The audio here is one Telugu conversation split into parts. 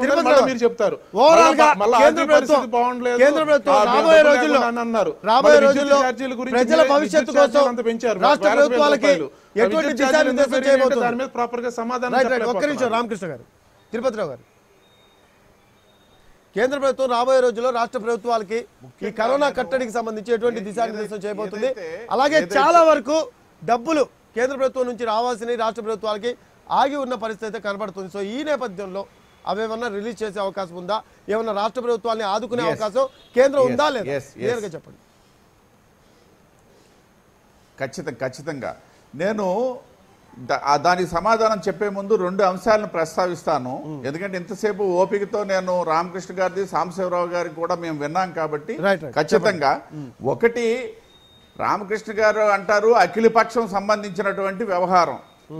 కేంద్ర ప్రభుత్వం రాబోయే రోజుల్లో రాష్ట్ర ప్రభుత్వాలకి ఈ కరోనా కట్టడికి సంబంధించి ఎటువంటి దిశానిర్దేశం చేయబోతుంది అలాగే చాలా వరకు డబ్బులు కేంద్ర ప్రభుత్వం నుంచి రావాల్సినవి రాష్ట్ర ప్రభుత్వాలకి ఆగి ఉన్న పరిస్థితి కనబడుతుంది సో ఈ నేపథ్యంలో అవేమన్నా రిలీజ్ చేసే అవకాశం ఉందా ఏమన్నా రాష్ట్ర ప్రభుత్వాన్ని ఆదుకునే అవకాశం కేంద్రం ఉందా లేదా చెప్పండి ఖచ్చితంగా ఖచ్చితంగా నేను దానికి సమాధానం చెప్పే ముందు రెండు అంశాలను ప్రస్తావిస్తాను ఎందుకంటే ఇంతసేపు ఓపికతో నేను రామకృష్ణ గారిది సాంబశివరావు గారికి కూడా మేము విన్నాం కాబట్టి ఖచ్చితంగా ఒకటి రామకృష్ణ గారు అంటారు అఖిలపక్షం సంబంధించినటువంటి వ్యవహారం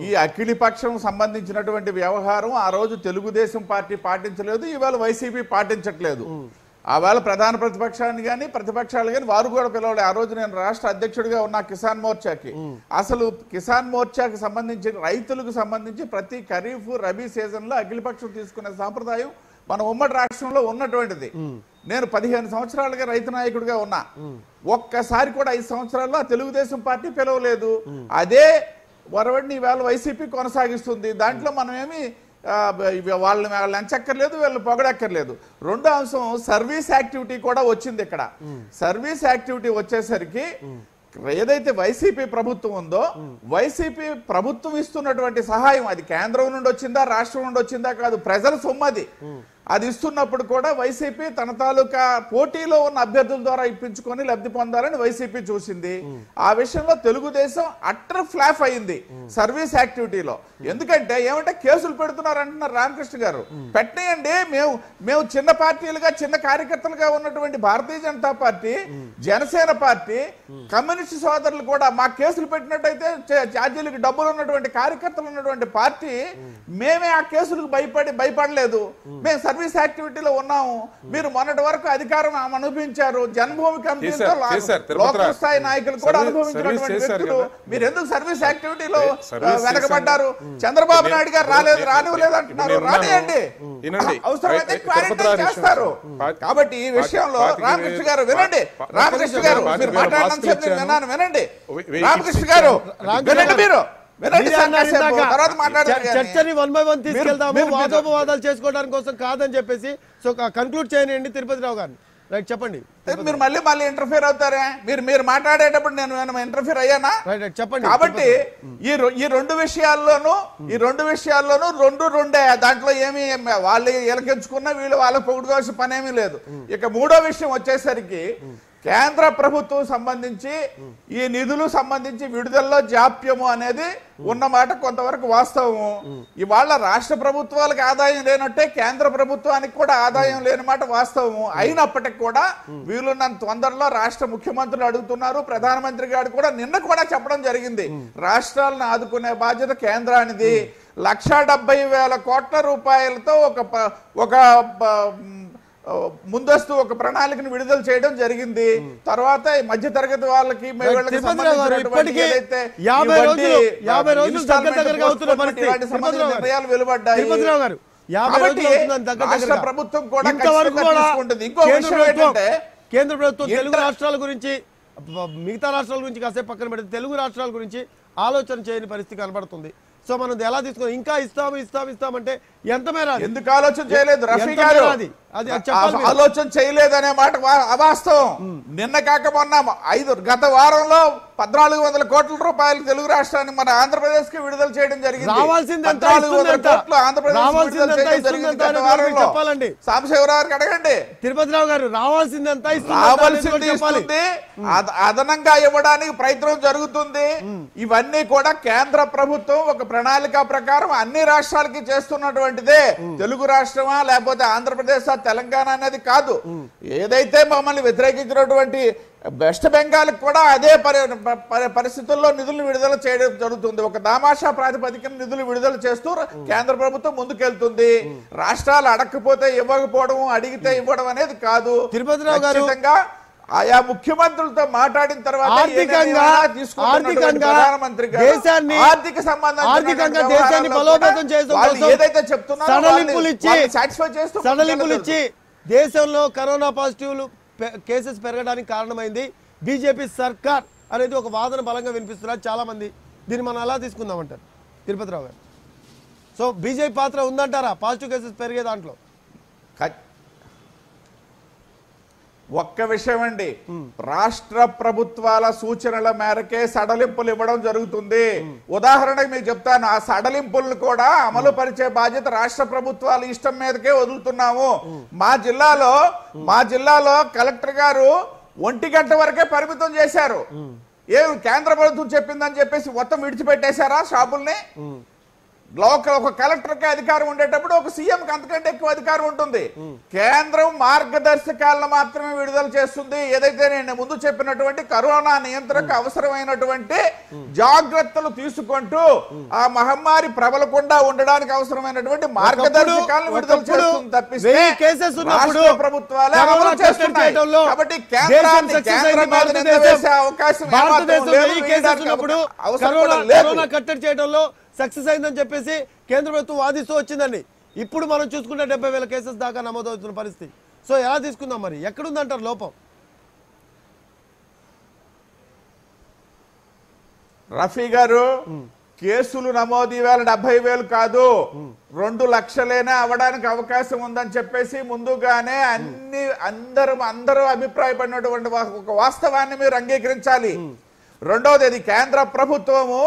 ఈ అఖిలపక్షం సంబంధించినటువంటి వ్యవహారం ఆ రోజు తెలుగుదేశం పార్టీ పాటించలేదు ఇవాళ వైసీపీ పాటించట్లేదు ఆవేళ ప్రధాన ప్రతిపక్షాన్ని కానీ ప్రతిపక్షాలు కానీ వారు కూడా పిలవలే ఆ రోజు నేను రాష్ట్ర అధ్యక్షుడిగా ఉన్న కిసాన్ మోర్చాకి అసలు కిసాన్ మోర్చాకి సంబంధించి రైతులకు సంబంధించి ప్రతి ఖరీఫ్ రబీ సీజన్లో అఖిలపక్షం తీసుకునే సాంప్రదాయం మన ఉమ్మడి రాష్ట్రంలో ఉన్నటువంటిది నేను పదిహేను సంవత్సరాలుగా రైతు నాయకుడిగా ఉన్నా ఒక్కసారి కూడా ఐదు సంవత్సరాల్లో తెలుగుదేశం పార్టీ పిలవలేదు అదే వరవడిని ఈవేళ వైసీపీ కొనసాగిస్తుంది దాంట్లో hmm. మనమేమి వాళ్ళని లంచక్కర్లేదు అంచక్కర్లేదు వీళ్ళు పొగడక్కర్లేదు రెండో అంశం సర్వీస్ యాక్టివిటీ కూడా వచ్చింది ఇక్కడ hmm. సర్వీస్ యాక్టివిటీ వచ్చేసరికి hmm. ఏదైతే వైసీపీ ప్రభుత్వం ఉందో వైసీపీ ప్రభుత్వం ఇస్తున్నటువంటి సహాయం అది కేంద్రం నుండి వచ్చిందా రాష్ట్రం నుండి వచ్చిందా కాదు ప్రజల సొమ్మది అది ఇస్తున్నప్పుడు కూడా వైసీపీ తన తాలూకా పోటీలో ఉన్న అభ్యర్థుల ద్వారా ఇప్పించుకొని లబ్ధి పొందాలని వైసీపీ చూసింది ఆ విషయంలో తెలుగుదేశం అట్టర్ ఫ్లాఫ్ అయింది సర్వీస్ యాక్టివిటీలో ఎందుకంటే ఏమంటే కేసులు పెడుతున్నారు అంటున్నారు రామకృష్ణ గారు పెట్టేయండి మేము మేము చిన్న పార్టీలుగా చిన్న కార్యకర్తలుగా ఉన్నటువంటి Bharatiya Janata Party Janasena Party communist సోదరులు కూడా మా కేసులు పెట్టినట్టయితే ఛార్జీలకు డబ్బులు ఉన్నటువంటి కార్యకర్తలు ఉన్నటువంటి పార్టీ మేమే ఆ కేసులకు భయపడి భయపడలేదు మేము సర్వీస్ యాక్టివిటీలో ఉన్నాము మీరు మొన్నటి వరకు అధికారం ఆమె అనుభవించారు జన్మభూమి కంపెనీ లోకల్ స్థాయి నాయకులు కూడా అనుభవించినటువంటి వ్యక్తులు మీరు ఎందుకు సర్వీస్ యాక్టివిటీలో వెనకబడ్డారు చంద్రబాబు నాయుడు గారు రాలేదు రానివ్వలేదు అంటున్నారు రానియండి అవసరమైతే క్వారంటైన్ చేస్తారు కాబట్టి ఈ విషయంలో రామకృష్ణ గారు వినండి రామకృష్ణ గారు మీరు మాట్లాడడం విన్నాను వినండి రామకృష్ణ గారు వినండి మీరు చర్చని వన్ బై వన్ తీసుకెళ్దాము వాదోపవాదాలు చేసుకోవడానికి కోసం కాదని చెప్పేసి సో కన్క్లూడ్ చేయండి తిరుపతి రావు గారిని రైట్ చెప్పండి మీరు మళ్ళీ మళ్ళీ ఇంటర్ఫియర్ అవుతారే మీరు మీరు మాట్లాడేటప్పుడు నేను ఇంటర్ఫియర్ అయ్యానా చెప్పండి కాబట్టి ఈ ఈ రెండు విషయాల్లోనూ ఈ రెండు విషయాల్లోనూ రెండు రెండే దాంట్లో ఏమి వాళ్ళు ఎలకెంచుకున్నా వీళ్ళు వాళ్ళ పొగుడుకోవాల్సిన పని ఏమీ లేదు ఇక మూడో విషయం వచ్చేసరికి కేంద్ర ప్రభుత్వం సంబంధించి ఈ నిధులు సంబంధించి విడుదలలో జాప్యము అనేది ఉన్నమాట కొంతవరకు వాస్తవము ఇవాళ రాష్ట్ర ప్రభుత్వాలకు ఆదాయం లేనట్టే కేంద్ర ప్రభుత్వానికి కూడా ఆదాయం లేనమాట వాస్తవము అయినప్పటికి కూడా వీలున్నంత తొందరలో రాష్ట్ర ముఖ్యమంత్రులు అడుగుతున్నారు ప్రధానమంత్రి గారు కూడా నిన్న కూడా చెప్పడం జరిగింది రాష్ట్రాలను ఆదుకునే బాధ్యత కేంద్రానిది లక్ష డెబ్బై వేల కోట్ల రూపాయలతో ఒక ఒక ముందస్తు ఒక ప్రణాళికను విడుదల చేయడం జరిగింది తర్వాత మధ్య తరగతి వాళ్ళకి వెలువడ్డాయి ప్రభుత్వం ఇంకో విషయం ఏంటంటే కేంద్ర ప్రభుత్వం తెలుగు రాష్ట్రాల గురించి మిగతా రాష్ట్రాల గురించి కాసేపు పక్కన పెడితే తెలుగు రాష్ట్రాల గురించి ఆలోచన చేయని పరిస్థితి కనబడుతుంది సో మనం ఎలా తీసుకోవాలి ఇంకా ఇస్తాము ఇస్తాము ఇస్తామంటే ఎందుకు ఆలోచన చేయలేదు రఫీ గారు ఆలోచన చేయలేదు అనే మాట అవాస్తవం నిన్న కాక మొన్న ఐదు గత వారంలో పద్నాలుగు వందల కోట్ల రూపాయలు తెలుగు రాష్ట్రాన్ని మన ఆంధ్రప్రదేశ్ కి విడుదల చేయడం జరిగింది చెప్పాలండి సాంబశివరావు గారికి అడగండి తిరుపతిరావు గారు రావాల్సింది అదనంగా ఇవ్వడానికి ప్రయత్నం జరుగుతుంది ఇవన్నీ కూడా కేంద్ర ప్రభుత్వం ఒక ప్రణాళిక ప్రకారం అన్ని రాష్ట్రాలకి చేస్తున్నటువంటి అనేటువంటిదే తెలుగు రాష్ట్రమా లేకపోతే ఆంధ్రప్రదేశ్ తెలంగాణ అనేది కాదు ఏదైతే మమ్మల్ని వ్యతిరేకించినటువంటి వెస్ట్ బెంగాల్ కూడా అదే పరి పరిస్థితుల్లో నిధులు విడుదల చేయడం జరుగుతుంది ఒక దామాషా ప్రాతిపదికన నిధులు విడుదల చేస్తూ కేంద్ర ప్రభుత్వం ముందుకెళ్తుంది రాష్ట్రాలు అడగకపోతే ఇవ్వకపోవడం అడిగితే ఇవ్వడం అనేది కాదు తిరుపతిరావు గారు ఆయా ముఖ్యమంత్రులతో మాట్లాడిన తర్వాత దేశాన్ని ఆర్థిక సంబంధం ఆర్థికంగా దేశాన్ని బలోపేతం చేస్తాం ఇచ్చి సడలింపులు ఇచ్చి దేశంలో కరోనా పాజిటివ్లు కేసెస్ పెరగడానికి కారణమైంది బీజేపీ సర్కార్ అనేది ఒక వాదన బలంగా వినిపిస్తున్నారు చాలా మంది దీన్ని మనం అలా తీసుకుందామంటారు తిరుపతిరావు గారు సో బీజేపీ పాత్ర ఉందంటారా పాజిటివ్ కేసెస్ పెరిగే దాంట్లో ఒక్క విషయం అండి రాష్ట్ర ప్రభుత్వాల సూచనల మేరకే సడలింపులు ఇవ్వడం జరుగుతుంది ఉదాహరణకి మీకు చెప్తాను ఆ సడలింపులను కూడా అమలు పరిచే బాధ్యత రాష్ట్ర ప్రభుత్వాల ఇష్టం మీదకే వదులుతున్నాము మా జిల్లాలో మా జిల్లాలో కలెక్టర్ గారు ఒంటి గంట వరకే పరిమితం చేశారు ఏం కేంద్ర ప్రభుత్వం చెప్పిందని చెప్పేసి మొత్తం విడిచిపెట్టేశారా షాపుల్ని లోకల్ ఒక కలెక్టర్కి అధికారం ఉండేటప్పుడు ఒక సీఎంకి అంతకంటే ఎక్కువ అధికారం ఉంటుంది కేంద్రం మార్గదర్శకాలను మాత్రమే విడుదల చేస్తుంది ఏదైతే నేను ముందు చెప్పినటువంటి కరోనా నియంత్రణకు అవసరమైనటువంటి జాగ్రత్తలు తీసుకుంటూ ఆ మహమ్మారి ప్రబలకుండా ఉండడానికి అవసరమైనటువంటి మార్గదర్శకాలను విడుదల చేస్తుంది తప్పిస్తే ప్రభుత్వాలే కాబట్టి అవకాశం లేదు కట్టడి చేయడంలో సక్సెస్ అయిందని చెప్పేసి కేంద్ర ప్రభుత్వం వాదిస్తూ వచ్చిందండి ఇప్పుడు మనం చూసుకుంటే డెబ్బై వేల కేసెస్ దాకా నమోదవుతున్న పరిస్థితి సో ఎలా తీసుకుందాం మరి ఎక్కడుందంటారు లోపం రఫీ గారు కేసులు నమోదు వేల డెబ్బై వేలు కాదు రెండు లక్షలైనా అవడానికి అవకాశం ఉందని చెప్పేసి ముందుగానే అన్ని అందరూ అందరూ అభిప్రాయపడినటువంటి ఒక వాస్తవాన్ని మీరు అంగీకరించాలి రెండవది అది కేంద్ర ప్రభుత్వము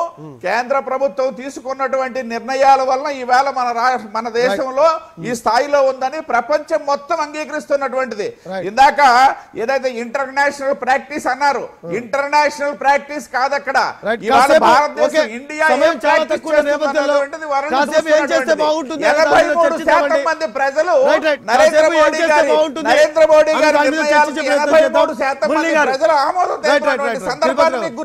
కేంద్ర ప్రభుత్వం తీసుకున్నటువంటి నిర్ణయాల వలన ఈవేళ మన మన దేశంలో ఈ స్థాయిలో ఉందని ప్రపంచం మొత్తం అంగీకరిస్తున్నటువంటిది ఇందాక ఏదైతే ఇంటర్నేషనల్ ప్రాక్టీస్ అన్నారు ఇంటర్నేషనల్ ప్రాక్టీస్ కాదు అక్కడ భారతదేశం ఇండియా మంది ప్రజలు నరేంద్ర మోడీ గారి నరేంద్ర మోడీ గారి మూడు శాతం ప్రజలు ఆమోదం సందర్భాన్ని